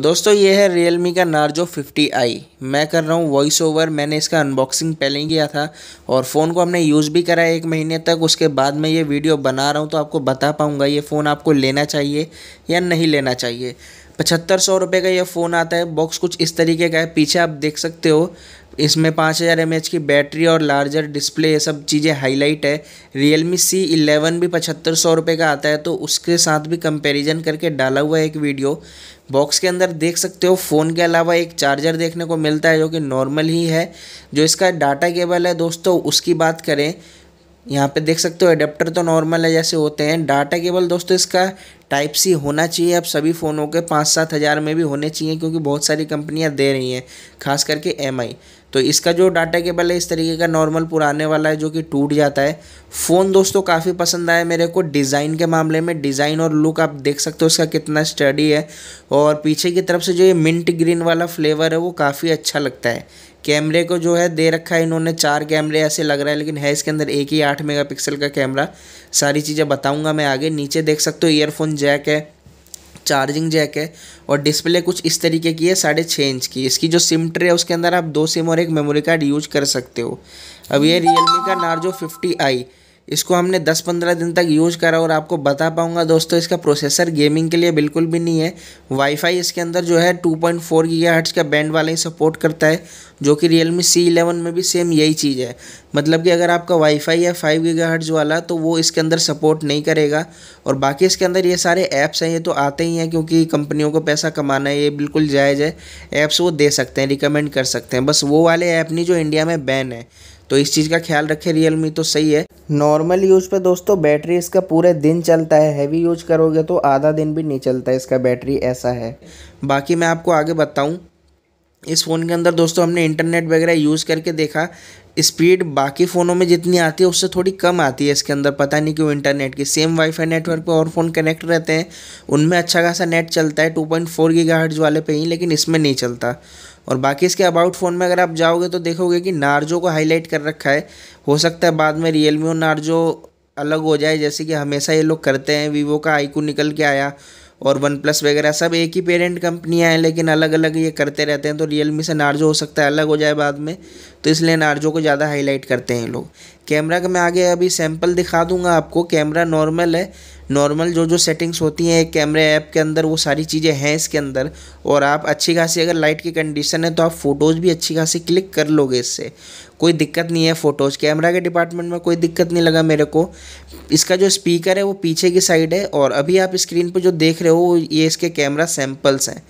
दोस्तों ये है Realme का Narzo 50i मैं कर रहा हूँ वॉइस ओवर मैंने इसका अनबॉक्सिंग पहले ही किया था और फ़ोन को हमने यूज़ भी करा है एक महीने तक उसके बाद मैं ये वीडियो बना रहा हूँ तो आपको बता पाऊँगा ये फ़ोन आपको लेना चाहिए या नहीं लेना चाहिए पचहत्तर सौ रुपये का यह फ़ोन आता है बॉक्स कुछ इस तरीके का है पीछे आप देख सकते हो इसमें पाँच हज़ार एम की बैटरी और लार्जर डिस्प्ले ये सब चीज़ें हाईलाइट है रियल मी सी इलेवन भी पचहत्तर सौ रुपये का आता है तो उसके साथ भी कंपैरिजन करके डाला हुआ है एक वीडियो बॉक्स के अंदर देख सकते हो फ़ोन के अलावा एक चार्जर देखने को मिलता है जो कि नॉर्मल ही है जो इसका डाटा केबल है दोस्तों उसकी बात करें यहाँ पे देख सकते हो एडेप्टर तो नॉर्मल है जैसे होते हैं डाटा केबल दोस्तों इसका टाइप सी होना चाहिए अब सभी फ़ोनों के पाँच सात हज़ार में भी होने चाहिए क्योंकि बहुत सारी कंपनियाँ दे रही हैं खास करके एम तो इसका जो डाटा केबल है इस तरीके का नॉर्मल पुराने वाला है जो कि टूट जाता है फ़ोन दोस्तों काफ़ी पसंद आया मेरे को डिज़ाइन के मामले में डिज़ाइन और लुक आप देख सकते हो इसका कितना स्टडी है और पीछे की तरफ से जो ये मिंट ग्रीन वाला फ्लेवर है वो काफ़ी अच्छा लगता है कैमरे को जो है दे रखा है इन्होंने चार कैमरे ऐसे लग रहा है लेकिन है इसके अंदर एक ही आठ मेगापिक्सल का कैमरा सारी चीज़ें बताऊंगा मैं आगे नीचे देख सकते हो ईयरफोन जैक है चार्जिंग जैक है और डिस्प्ले कुछ इस तरीके की है साढ़े छः इंच की इसकी जो सिम ट्रे है उसके अंदर आप दो सिम और एक मेमोरी कार्ड यूज कर सकते हो अब ये रियलमी का नार्जो फिफ्टी आई इसको हमने 10-15 दिन तक यूज़ करा और आपको बता पाऊँगा दोस्तों इसका प्रोसेसर गेमिंग के लिए बिल्कुल भी नहीं है वाईफाई इसके अंदर जो है 2.4 पॉइंट का बैंड वाला ही सपोर्ट करता है जो कि रियल मी सी इलेवन में भी सेम यही चीज़ है मतलब कि अगर आपका वाईफाई है फाइव गीगा वाला तो वो इसके अंदर सपोर्ट नहीं करेगा और बाकी इसके अंदर ये सारे ऐप्स हैं ये तो आते ही हैं क्योंकि कंपनियों को पैसा कमाना है ये बिल्कुल जायज़ है ऐप्स वो दे सकते हैं रिकमेंड कर सकते हैं बस वो वाले ऐप नहीं जो इंडिया में बैन है तो इस चीज़ का ख्याल रखें रियलमी तो सही है नॉर्मल यूज़ पे दोस्तों बैटरी इसका पूरे दिन चलता है हैवी यूज करोगे तो आधा दिन भी नहीं चलता इसका बैटरी ऐसा है बाकी मैं आपको आगे बताऊँ इस फ़ोन के अंदर दोस्तों हमने इंटरनेट वगैरह यूज़ करके देखा स्पीड बाकी फ़ोनों में जितनी आती है उससे थोड़ी कम आती है इसके अंदर पता नहीं क्यों इंटरनेट की सेम वाईफाई नेटवर्क पर और फ़ोन कनेक्ट रहते हैं उनमें अच्छा खासा नेट चलता है टू पॉइंट फोर वाले पे ही लेकिन इसमें नहीं चलता और बाकी इसके अबाउट फ़ोन में अगर आप जाओगे तो देखोगे कि नार्जो को हाईलाइट कर रखा है हो सकता है बाद में रियलमी और नार्जो अलग हो जाए जैसे कि हमेशा ये लोग करते हैं वीवो का आईकू निकल के आया और वन प्लस वगैरह सब एक ही पेरेंट कंपनियाँ हैं लेकिन अलग अलग ये करते रहते हैं तो रियलमी से नार्जो हो सकता है अलग हो जाए बाद में तो इसलिए नार्जो को ज़्यादा हाईलाइट करते हैं लोग कैमरा का मैं आगे अभी सैम्पल दिखा दूंगा आपको कैमरा नॉर्मल है नॉर्मल जो जो सेटिंग्स होती हैं एक कैमरे ऐप के अंदर वो सारी चीज़ें हैं इसके अंदर और आप अच्छी खासी अगर लाइट की कंडीशन है तो आप फ़ोटोज़ भी अच्छी खासी क्लिक कर लोगे इससे कोई दिक्कत नहीं है फ़ोटोज़ कैमरा के डिपार्टमेंट में कोई दिक्कत नहीं लगा मेरे को इसका जो स्पीकर है वो पीछे की साइड है और अभी आप स्क्रीन पर जो देख रहे हो ये इसके कैमरा सैम्पल्स हैं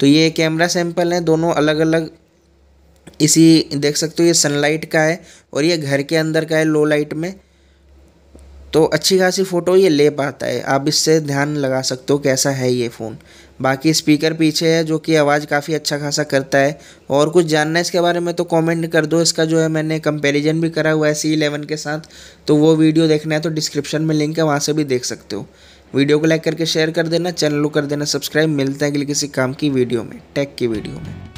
तो ये कैमरा सैम्पल हैं दोनों अलग अलग इसी देख सकते हो ये सनलाइट का है और ये घर के अंदर का है लो लाइट में तो अच्छी खासी फ़ोटो ये ले पाता है आप इससे ध्यान लगा सकते हो कैसा है ये फ़ोन बाकी स्पीकर पीछे है जो कि आवाज़ काफ़ी अच्छा खासा करता है और कुछ जानना है इसके बारे में तो कमेंट कर दो इसका जो है मैंने कंपैरिजन भी करा हुआ है सी इलेवन के साथ तो वो वीडियो देखना है तो डिस्क्रिप्शन में लिंक है वहाँ से भी देख सकते हो वीडियो को लाइक करके शेयर कर देना चैनल को कर देना सब्सक्राइब मिलता है अगले किसी काम की वीडियो में टेक की वीडियो में